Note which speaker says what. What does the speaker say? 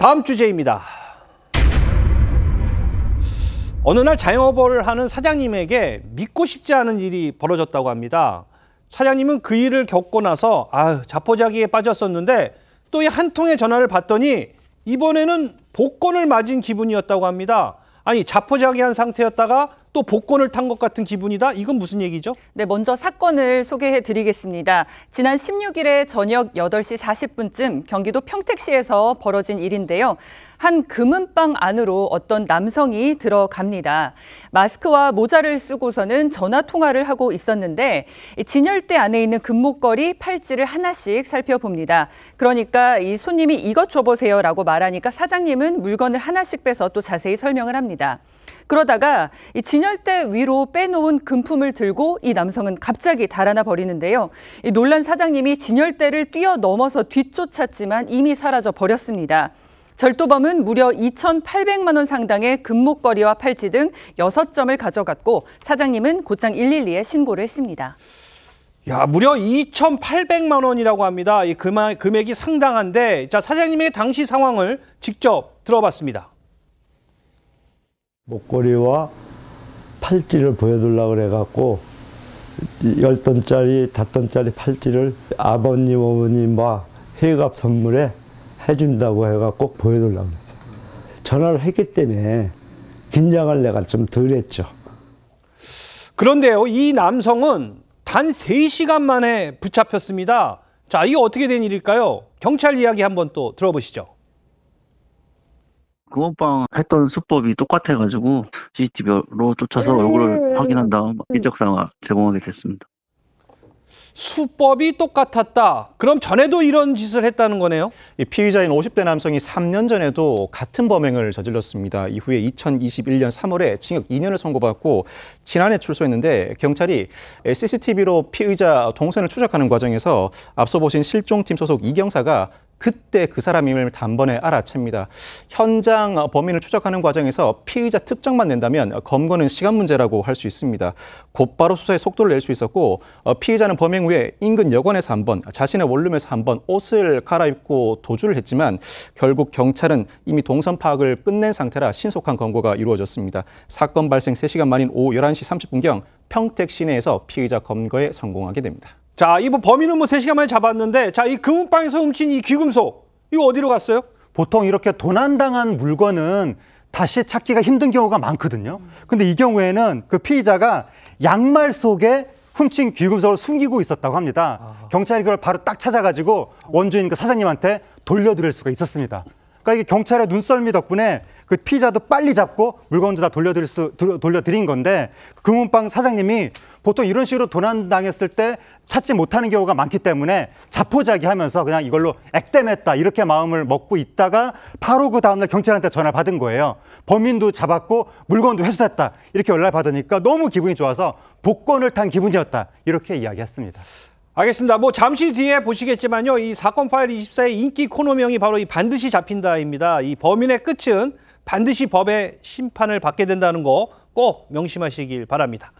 Speaker 1: 다음 주제입니다. 어느 날 자영업을 하는 사장님에게 믿고 싶지 않은 일이 벌어졌다고 합니다. 사장님은 그 일을 겪고 나서 아 자포자기에 빠졌었는데 또 한 통의 전화를 받더니 이번에는 복권을 맞은 기분이었다고 합니다. 아니 자포자기한 상태였다가
Speaker 2: 또 복권을 탄 것 같은 기분이다. 이건 무슨 얘기죠? 네, 먼저 사건을 소개해 드리겠습니다. 지난 16일에 저녁 8시 40분쯤 경기도 평택시에서 벌어진 일인데요. 한 금은방 안으로 어떤 남성이 들어갑니다. 마스크와 모자를 쓰고서는 전화 통화를 하고 있었는데 진열대 안에 있는 금목걸이, 팔찌를 하나씩 살펴봅니다. 그러니까 이 손님이 이것 줘보세요라고 말하니까 사장님은 물건을 하나씩 빼서 또 자세히 설명을 합니다. 그러다가 이 진열대 위로 빼놓은 금품을 들고 이 남성은 갑자기 달아나 버리는데요. 이 논란 사장님이 진열대를 뛰어넘어서 뒤쫓았지만 이미 사라져 버렸습니다. 절도범은 무려 2,800만 원 상당의 금목걸이와 팔찌 등 6점을 가져갔고 사장님은 곧장 112에 신고를 했습니다.
Speaker 1: 야, 무려 2,800만 원이라고 합니다. 이 금액이 상당한데 자, 사장님의 당시 상황을 직접 들어봤습니다.
Speaker 3: 목걸이와 팔찌를 보여달라고 그래갖고 열돈짜리, 다돈짜리 팔찌를 아버님, 어머님과 회갑 선물에 해준다고 해갖고 보여달라고 그랬어 전화를 했기 때문에 긴장을 내가 좀덜 했죠.
Speaker 1: 그런데요, 이 남성은 단 세시간 만에 붙잡혔습니다. 자, 이게 어떻게 된 일일까요? 경찰 이야기 한번 또 들어보시죠. 금호빵 했던 수법이 똑같아가지고 CCTV로 쫓아서 음. 얼굴을 확인한 다음 인적사항을 음. 제공하게 됐습니다. 수법이 똑같았다. 그럼 전에도 이런 짓을 했다는 거네요? 피의자인 50대 남성이 3년
Speaker 4: 전에도 같은 범행을 저질렀습니다. 이후에 2021년 3월에 징역 2년을 선고받고 지난해 출소했는데 경찰이 CCTV로 피의자 동선을 추적하는 과정에서 앞서 보신 실종팀 소속 이경사가 그때 그 사람임을 단번에 알아챕니다. 현장 어, 범인을 추적하는 과정에서 피의자 특정만 낸다면 검거는 시간 문제라고 할 수 있습니다. 곧바로 수사에 속도를 낼 수 있었고 어, 피의자는 범행 후에 인근 여관에서 한 번, 자신의 원룸에서 한번 옷을 갈아입고 도주를 했지만 결국 경찰은 이미 동선 파악을 끝낸 상태라 신속한 검거가 이루어졌습니다. 사건 발생 3시간 만인 오후 11시 30분경 평택 시내에서 피의자 검거에 성공하게 됩니다. 자, 이번 뭐 범인은
Speaker 1: 뭐 3시간 만에 잡았는데 자, 이 금은방에서 훔친 이 귀금속 이거 어디로 갔어요?
Speaker 3: 보통 이렇게 도난당한 물건은 다시 찾기가 힘든 경우가 많거든요. 근데 이 경우에는 그 피의자가 양말 속에 훔친 귀금속을 숨기고 있었다고 합니다. 아... 경찰이 그걸 바로 딱 찾아가지고 원주인 그 사장님한테 돌려드릴 수가 있었습니다. 그러니까 이게 경찰의 눈썰미 덕분에 그 피자도 빨리 잡고 물건도 다 돌려드릴 수 돌려드린 건데 금은방 사장님이 보통 이런 식으로 도난당했을 때 찾지 못하는 경우가 많기 때문에 자포자기하면서 그냥 이걸로 액땜했다 이렇게 마음을 먹고 있다가 바로 그 다음날 경찰한테 전화 를 받은 거예요. 범인도 잡았고 물건도 회수됐다 이렇게 연락 을
Speaker 1: 받으니까 너무 기분이 좋아서 복권을 탄
Speaker 3: 기분이었다 이렇게 이야기했습니다.
Speaker 1: 알겠습니다. 뭐 잠시 뒤에 보시겠지만요. 이 사건 파일 24의 인기 코너명이 바로 이 반드시 잡힌다입니다. 이 범인의 끝은 반드시 법의 심판을 받게 된다는 거 꼭 명심하시길
Speaker 2: 바랍니다.